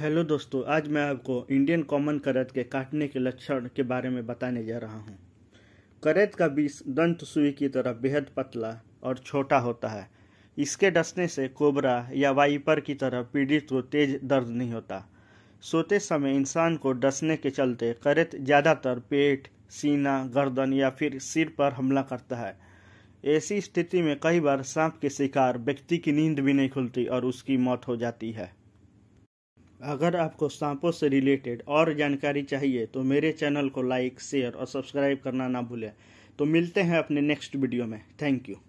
hello दोस्तों आज मैं आपको इंडियन कॉमन करत के काटने के लक्षण के बारे में बताने जा रहा हूँ करत का बीज दंत सुई की तरह बेहद पतला और छोटा होता है इसके डसने से कोबरा या वाइपर की तरह पीड़ित को तेज दर्द नहीं होता सोते समय इंसान को डसने के चलते करत ज़्यादातर पेट सीना गर्दन या फिर सिर पर हमला करता है ऐसी स्थिति में कई बार सांप के शिकार व्यक्ति की नींद भी नहीं खुलती और उसकी मौत हो जाती है अगर आपको सांपों से रिलेटेड और जानकारी चाहिए तो मेरे चैनल को लाइक शेयर और सब्सक्राइब करना ना भूलें तो मिलते हैं अपने नेक्स्ट वीडियो में थैंक यू